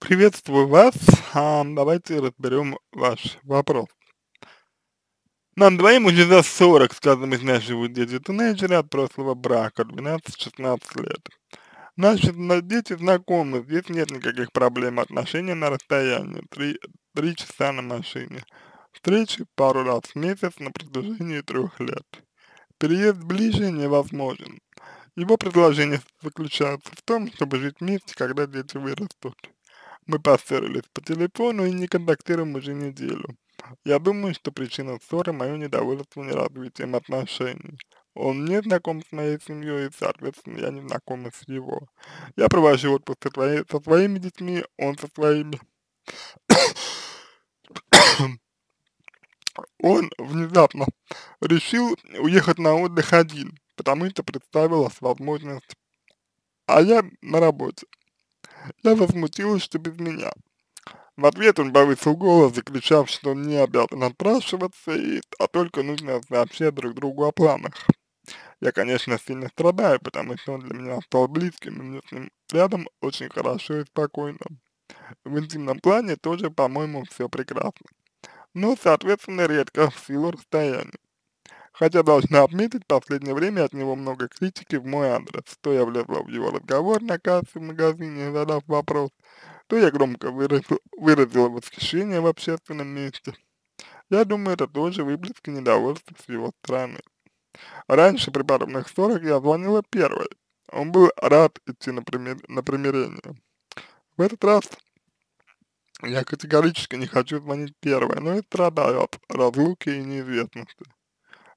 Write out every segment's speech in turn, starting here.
Приветствую вас. А, давайте разберем ваш вопрос. Нам двоим уже за 40, с из нас живут дети тинейджеры от прошлого брака, 12-16 лет. Наши дети знакомы, здесь нет никаких проблем, отношения на расстоянии, три, три часа на машине. Встречи пару раз в месяц на протяжении трех лет. Переезд ближе невозможен. Его предложение заключается в том, чтобы жить вместе, когда дети вырастут. Мы поссорились по телефону и не контактируем уже неделю. Я думаю, что причина ссоры – мое недовольство неразвитием отношений. Он не знаком с моей семьей, и, соответственно, я не знакома с его. Я провожу отпуск со, своими детьми, он со своими. он внезапно решил уехать на отдых один, потому что представилась возможность, а я на работе. Я возмутилась, что без меня. В ответ он повысил голос, закричав, что он не обязан отпрашиваться, а только нужно сообщать друг другу о планах. Я, конечно, сильно страдаю, потому что он для меня стал близким, и мне с ним рядом очень хорошо и спокойно. В интимном плане тоже, по-моему, все прекрасно. Но, соответственно, редко в силу расстояния. Хотя, должна отметить, в последнее время от него много критики в мой адрес. То я влезла в его разговор на кассе в магазине, задав вопрос, то я громко выразил, выразила восхищение в общественном месте. Я думаю, это тоже выплеск недовольства с его стороны. Раньше при подобных ссорах я звонила первой. Он был рад идти на, примир... на примирение. В этот раз я категорически не хочу звонить первой, но и страдаю от разлуки и неизвестности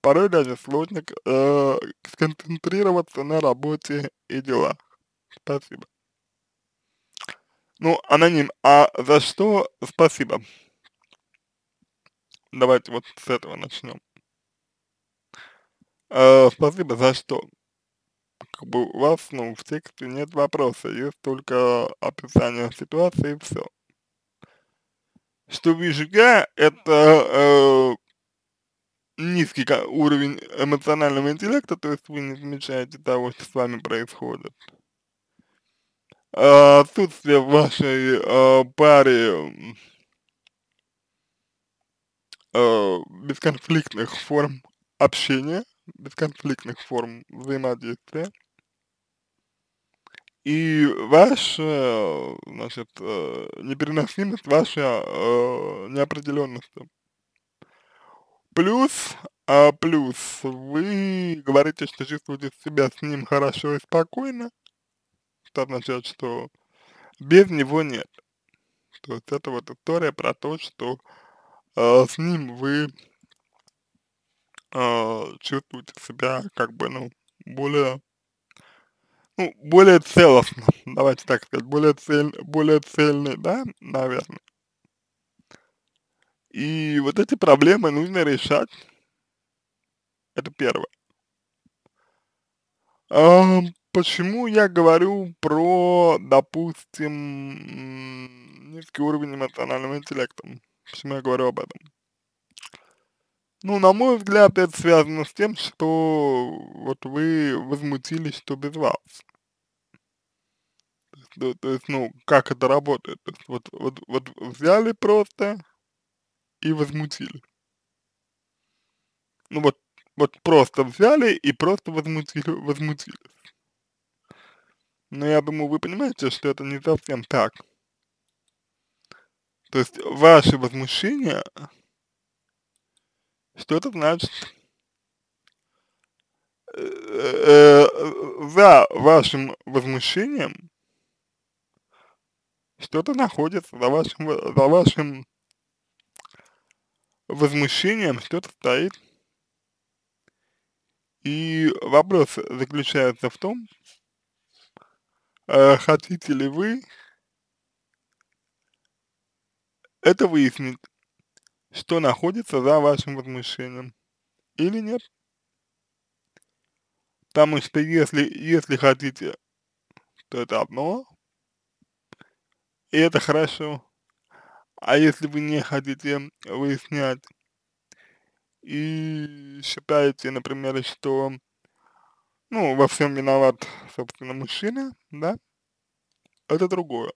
порой даже сложно э, сконцентрироваться на работе и делах. Спасибо. Ну, аноним, а за что спасибо? Давайте вот с этого начнем. Э, спасибо за что? Как бы у вас, ну, в тексте нет вопроса, есть только описание ситуации и все. Что вижу я, это э, низкий уровень эмоционального интеллекта, то есть вы не замечаете того, что с вами происходит. А, отсутствие вашей а, паре а, бесконфликтных форм общения, бесконфликтных форм взаимодействия. И ваша, значит, э, непереносимость, ваша э, неопределенность Плюс, а плюс, вы говорите, что чувствуете себя с ним хорошо и спокойно. Это означает, что без него нет. То есть это вот история про то, что э, с ним вы э, чувствуете себя как бы, ну, более, ну, более целостно, давайте так сказать, более цель, более цельный, да, наверное. И вот эти проблемы нужно решать. Это первое. А, почему я говорю про, допустим, низкий уровень эмоционального интеллекта? Почему я говорю об этом? Ну, на мой взгляд, это связано с тем, что вот вы возмутились, что без вас. То, ну, то есть, ну, как это работает? То есть, вот, вот, вот взяли просто, и возмутили. Ну вот, вот просто взяли и просто возмутили, возмутились. Но я думаю, вы понимаете, что это не совсем так. То есть ваше возмущение что это значит э, э, э, за вашим возмущением что-то находится за вашим, за вашим возмущением что-то стоит. И вопрос заключается в том, э, хотите ли вы это выяснить, что находится за вашим возмущением или нет. Потому что если, если хотите, то это одно, и это хорошо. А если вы не хотите выяснять и считаете, например, что, ну, во всем виноват, собственно, мужчина, да, это другое.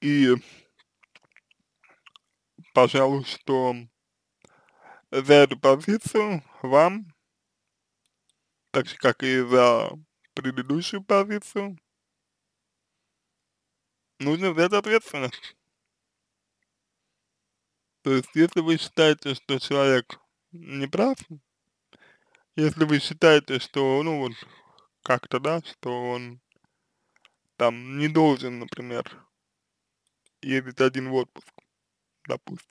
И, пожалуй, что за эту позицию вам, так же, как и за предыдущую позицию, нужно ну, взять ответственность. То есть, если вы считаете, что человек не прав, если вы считаете, что, ну вот, как-то, да, что он там не должен, например, ездить один в отпуск, допустим,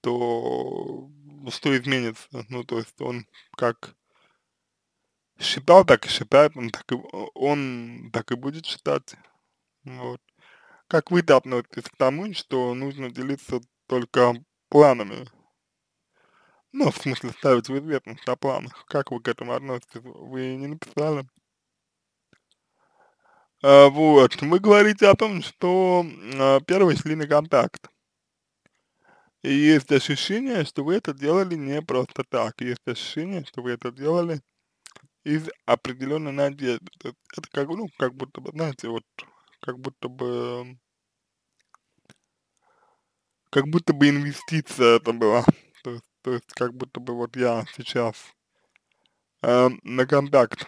то что изменится? Ну, то есть он как считал, так и считает, он так и, он так и будет считать. Вот. Как вы-то относитесь к тому, что нужно делиться только планами? Ну, в смысле, ставить в известность о планах. Как вы к этому относитесь? Вы не написали? А, вот, вы говорите о том, что а, первый шли на контакт. И есть ощущение, что вы это делали не просто так. Есть ощущение, что вы это делали и определенной надежды. Это как, ну, как будто бы, знаете, вот, как будто бы, как будто бы инвестиция это была. То есть, то есть как будто бы вот я сейчас э, на контакт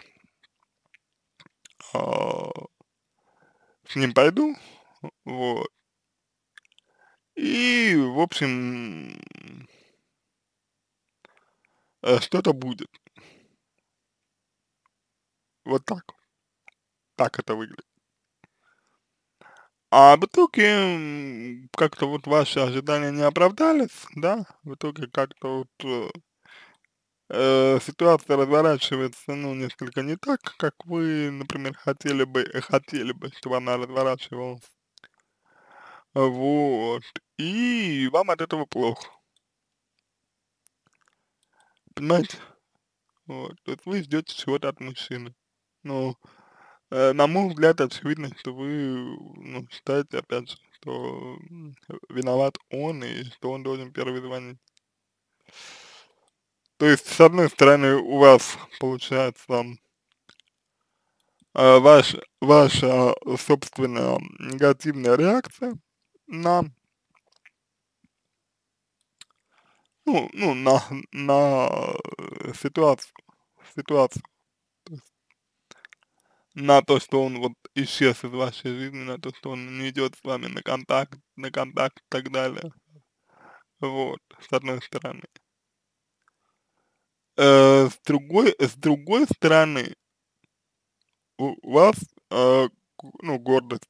э, с ним пойду, вот. И, в общем, э, что-то будет. Вот так. Так это выглядит. А в итоге как-то вот ваши ожидания не оправдались, да? В итоге как-то вот э, э ситуация разворачивается, ну, несколько не так, как вы, например, хотели бы, э, хотели бы, чтобы она разворачивалась. Вот. И вам от этого плохо. Понимаете? Вот. То есть вы ждете чего-то от мужчины. Ну, э, на мой взгляд, очевидно, что вы ну, считаете, опять же, что виноват он и что он должен первый звонить. То есть, с одной стороны, у вас получается э, ваш, ваша э, собственная негативная реакция на ну, ну, на, на э, ситуацию, ситуацию на то, что он вот исчез из вашей жизни, на то, что он не идет с вами на контакт, на контакт и так далее. Вот, с одной стороны. Э, с другой, с другой стороны, у вас, э, ну, гордость.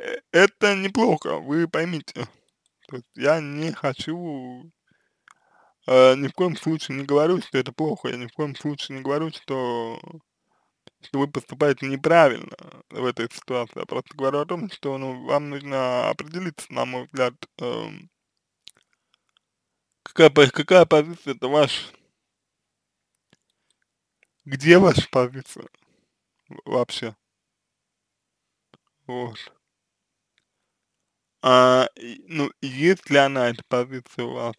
Э, это неплохо, вы поймите. То есть я не хочу э, ни в коем случае не говорю, что это плохо, я ни в коем случае не говорю, что что вы поступаете неправильно в этой ситуации. Я просто говорю о том, что ну, вам нужно определиться, на мой взгляд, э, какая, какая позиция это ваша, где ваша позиция вообще. Вот. А, ну, есть ли она, эта позиция у вас?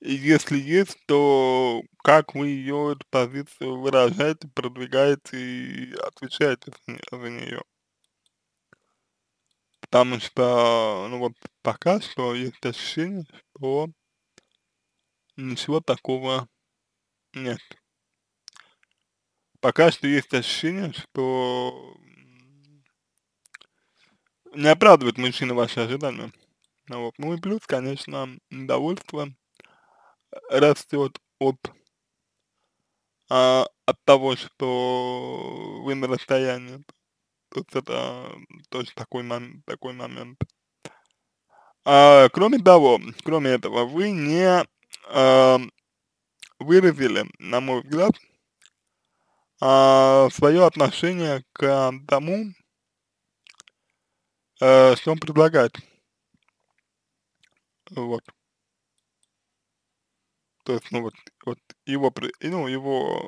Если есть, то как вы ее, эту позицию выражаете, продвигаете и отвечаете за нее? Потому что, ну вот, пока что есть ощущение, что ничего такого нет. Пока что есть ощущение, что не оправдывает мужчина ваши ожидания. Ну вот, ну и плюс, конечно, недовольство растет от, а, от того, что вы на расстоянии. То есть это тоже такой, мом такой момент. А, кроме того, кроме этого, вы не а, выразили, на мой взгляд, а, свое отношение к тому, а, что он предлагает. Вот то есть, ну, вот, вот его, ну, его,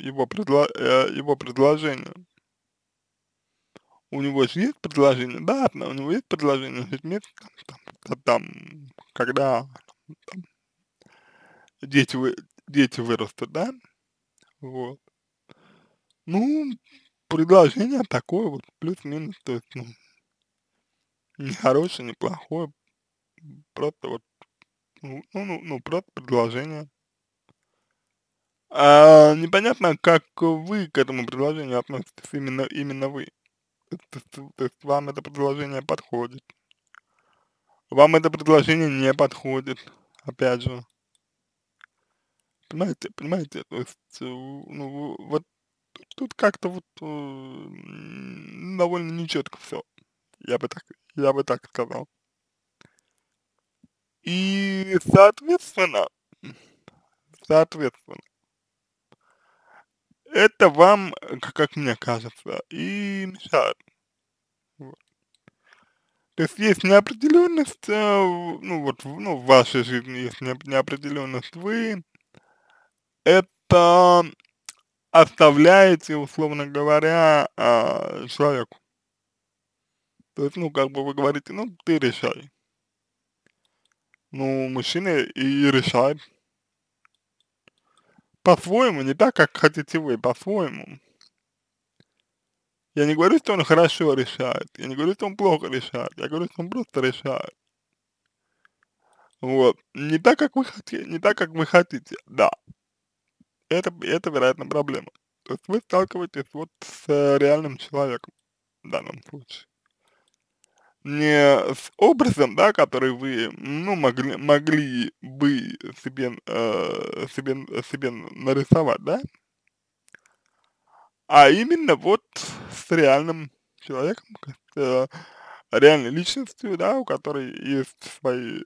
э, его, предло, э, его предложение. У него же есть предложение, да, у него есть предложение, есть место, там, там, там, когда там, дети, вы, дети вырастут, да, вот. Ну, предложение такое вот, плюс-минус, то есть, ну, нехорошее, неплохое, просто вот ну, ну, ну, просто предложение. А, непонятно, как вы к этому предложению относитесь, именно, именно вы. То, то, то есть вам это предложение подходит. Вам это предложение не подходит, опять же. Понимаете, понимаете, то есть, ну, вот тут как-то вот э, довольно нечетко все. Я бы так, я бы так сказал. И, соответственно, соответственно, это вам, как мне кажется, и мешает. Вот. То есть есть неопределенность, э, ну вот, ну, в вашей жизни есть неопределенность, вы это оставляете, условно говоря, э, человеку. То есть, ну, как бы вы говорите, ну, ты решай. Ну, мужчины и решают по-своему, не так, как хотите вы, по-своему. Я не говорю, что он хорошо решает, я не говорю, что он плохо решает, я говорю, что он просто решает. Вот, не так, как вы хотите, не так, как вы хотите, да. Это, это вероятно, проблема. То есть вы сталкиваетесь вот с э, реальным человеком в данном случае не с образом, да, который вы, ну, могли, могли бы себе, э, себе, себе нарисовать, да, а именно вот с реальным человеком, с э, реальной личностью, да, у которой есть свои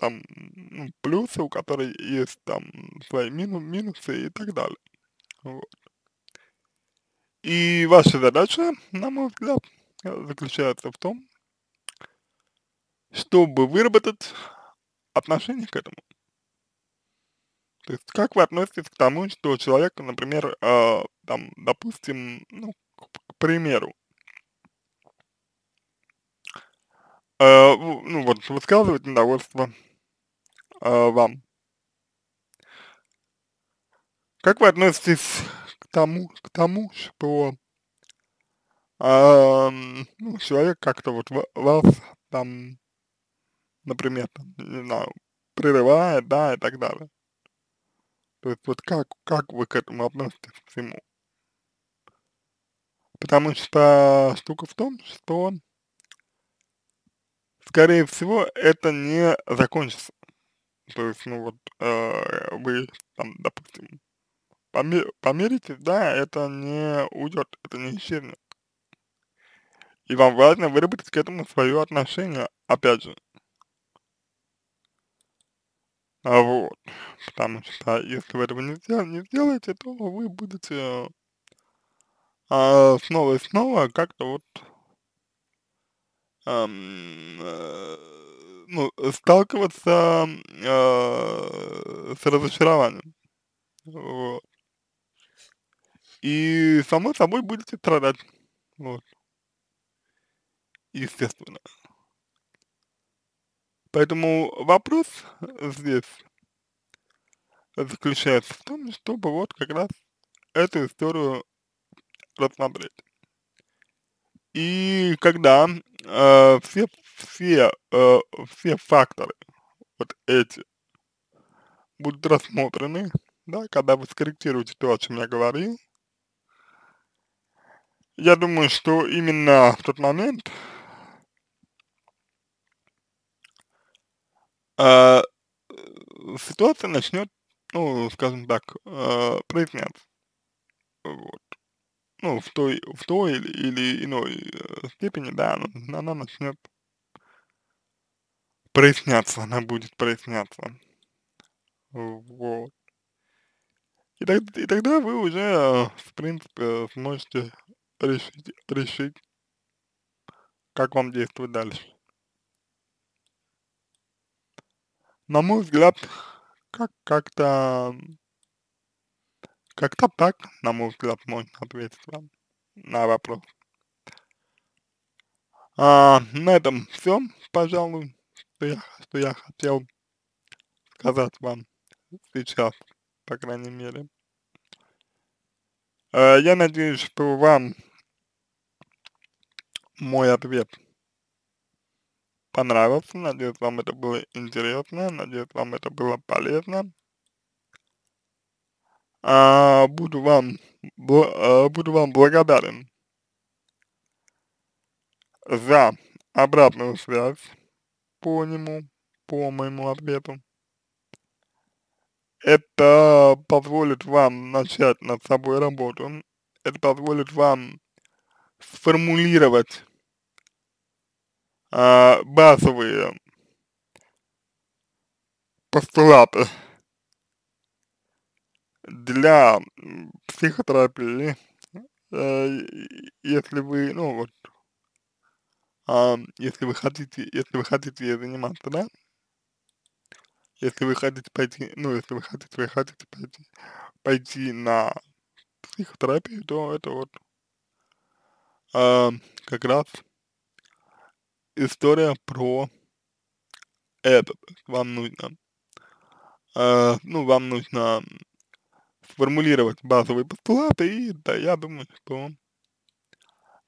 там ну, плюсы, у которой есть там свои мину минусы и так далее. Вот. И ваша задача, на мой взгляд, заключается в том, чтобы выработать отношение к этому. То есть, как вы относитесь к тому, что человек, например, э, там, допустим, ну, к примеру, э, ну, вот, высказывает недовольство э, вам. Как вы относитесь к тому, к тому, что э, ну, человек как-то вот вас там например, там, не знаю, прерывает, да, и так далее. То есть вот как, как вы к этому относитесь всему? Потому что штука в том, что, скорее всего, это не закончится. То есть, ну вот, э, вы там, допустим, помиритесь, да, это не уйдет, это не исчезнет. И вам важно выработать к этому свое отношение, опять же. А вот. Потому что а если вы этого не, сдел не сделаете, то вы будете а, снова и снова как-то вот эм, э, ну, сталкиваться э, с разочарованием. Вот. И само собой будете страдать. Вот. Естественно. Поэтому вопрос здесь заключается в том, чтобы вот как раз эту историю рассмотреть. И когда э, все, все, э, все факторы вот эти будут рассмотрены, да, когда вы скорректируете то, о чем я говорил, я думаю, что именно в тот момент А, э, ситуация начнет, ну, скажем так, а, проясняться. Вот. Ну, в той, в той или, или иной э, степени, да, она, она начнет проясняться, она будет проясняться. Вот. И, так, и тогда вы уже, а, в принципе, сможете решить, решить, как вам действовать дальше. на мой взгляд, как как-то как-то так, на мой взгляд, можно ответить вам на вопрос. А, на этом все, пожалуй, что я, что я хотел сказать вам сейчас, по крайней мере. А, я надеюсь, что вам мой ответ понравился, надеюсь, вам это было интересно, надеюсь, вам это было полезно. А, буду вам, бл, а, буду вам благодарен за обратную связь по нему, по моему ответу. Это позволит вам начать над собой работу, это позволит вам сформулировать а, э, базовые постулаты для психотерапии, э, если вы, ну вот, э, если вы хотите, если вы хотите ей заниматься, да, если вы хотите пойти, ну, если вы хотите, вы хотите пойти, пойти на психотерапию, то это вот э, как раз история про это. Вам нужно, э, ну, вам нужно сформулировать базовые постулаты, и да, я думаю, что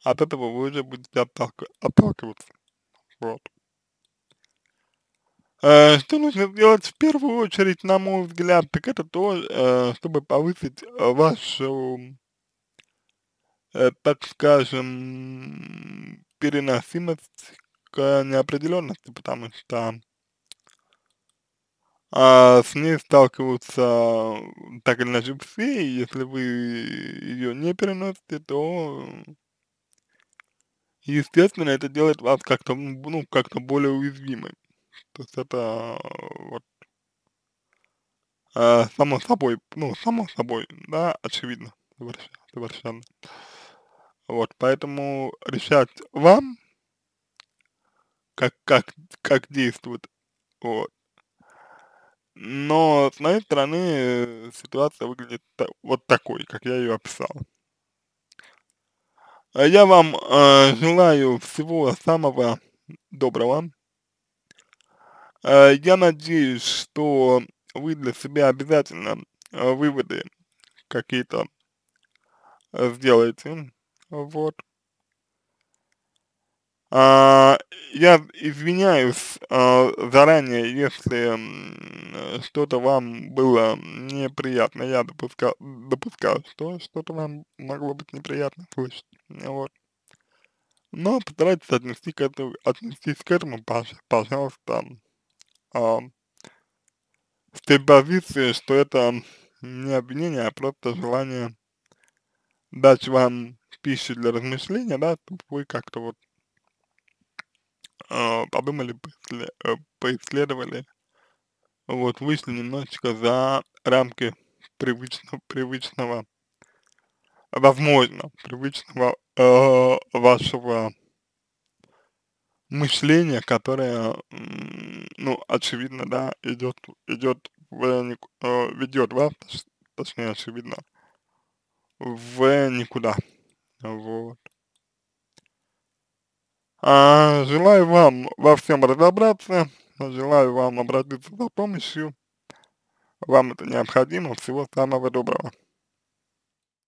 от этого вы уже будете отталки отталкиваться. Вот. Э, что нужно сделать в первую очередь, на мой взгляд, так это то, э, чтобы повысить вашу, э, так скажем, переносимость к неопределенности, типа потому что а, с ней сталкиваются так или иначе все, и если вы ее не переносите, то естественно это делает вас как-то ну, как-то более уязвимым. То есть это вот э, само собой, ну, само собой, да, очевидно, совершенно. Вот, поэтому решать вам, как, как, как действует. Вот. Но, с моей стороны, э, ситуация выглядит вот такой, как я ее описал. А я вам э, желаю всего самого доброго. Э, я надеюсь, что вы для себя обязательно э, выводы какие-то э, сделаете. Вот. А, я извиняюсь э, заранее, если э, что-то вам было неприятно. Я допускал, допускал что что-то вам могло быть неприятно слышать. Вот. Но постарайтесь отнести к этому, отнестись к этому, пожалуйста, э, с той позиции, что это не обвинение, а просто желание дать вам пищу для размышления, да, чтобы вы как-то вот а, э, подумали, поисследовали, вот, вышли немножечко за рамки привычного, привычного возможно, привычного э, вашего мышления, которое, ну, очевидно, да, идет, идет, э, ведет вас, точнее, очевидно, в никуда, вот. А, желаю вам во всем разобраться, желаю вам обратиться за помощью. Вам это необходимо. Всего самого доброго.